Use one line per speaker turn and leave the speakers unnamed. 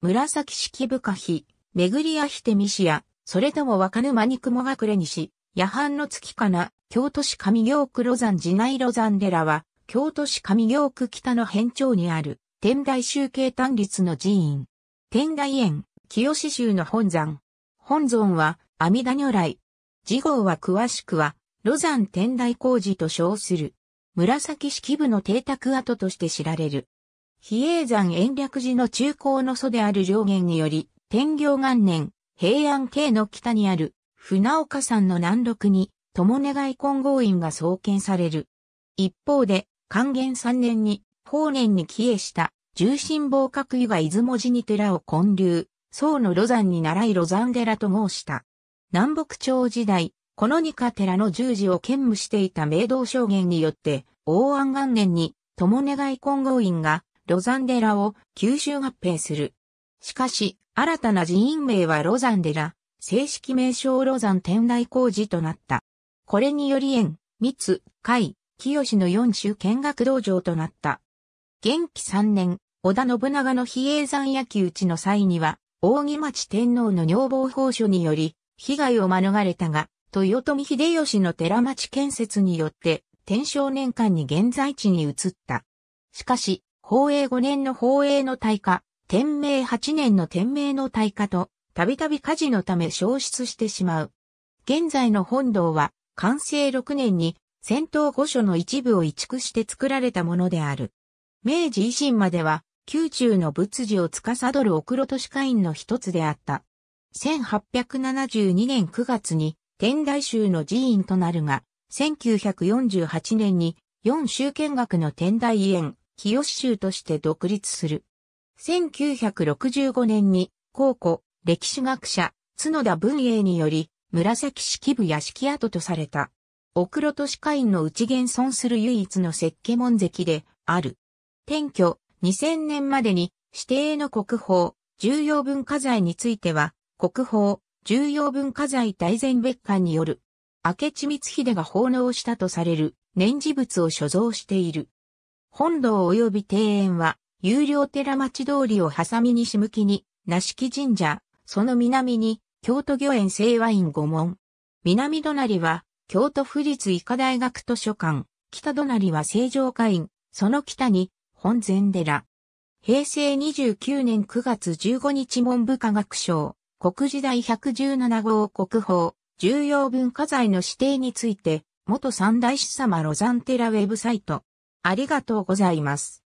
紫式部歌碑、巡りやひてみしや、それとも若沼に雲隠れにし、夜半の月かな、京都市上京区路山寺内路山寺は、京都市上京区北の辺町にある、天台集計単立の寺院。天台園、清志宗の本山。本尊は、阿弥陀如来。次号は詳しくは、路山天台工事と称する。紫式部の邸宅跡として知られる。比叡山延暦寺の中高の祖である上元により、天行元年、平安系の北にある、船岡山の南麓に、友願金剛院が創建される。一方で、寛元三年に、法年に帰依した、重心防閣湯が出雲寺に寺を建立、宋の露山に習い露山寺と申した。南北朝時代、この二家寺の十字を兼務していた明道証言によって、王安元年に、友願金剛院が、ロザンデラを吸収合併する。しかし、新たな寺院名はロザンデラ、正式名称ロザン天台工事となった。これにより縁、密、海、清の四州見学道場となった。元気三年、織田信長の比叡山焼き討ちの際には、扇町天皇の女房法書により、被害を免れたが、豊臣秀吉の寺町建設によって、天正年間に現在地に移った。しかし、宝永5年の宝永の大火、天明8年の天明の大火と、たびたび火事のため消失してしまう。現在の本堂は、完成6年に、戦闘御所の一部を移築して作られたものである。明治維新までは、宮中の仏事を司る奥黒都市会員の一つであった。1872年9月に、天台宗の寺院となるが、1948年に、四州見学の天台園、清州として独立する。1965年に、考古、歴史学者、角田文英により、紫式部屋敷跡とされた。奥路都市会員の内現存する唯一の設計門跡である。転居2000年までに指定の国宝、重要文化財については、国宝、重要文化財大全別館による、明智光秀が奉納したとされる年次物を所蔵している。本堂及び庭園は、有料寺町通りを挟み西向きに、梨木神社、その南に、京都御苑清和院御門。南隣は、京都府立医科大学図書館、北隣は正常会院、その北に、本禅寺。平成29年9月15日文部科学省、国時代117号国宝、重要文化財の指定について、元三大師様ロザンテラウェブサイト。ありがとうございます。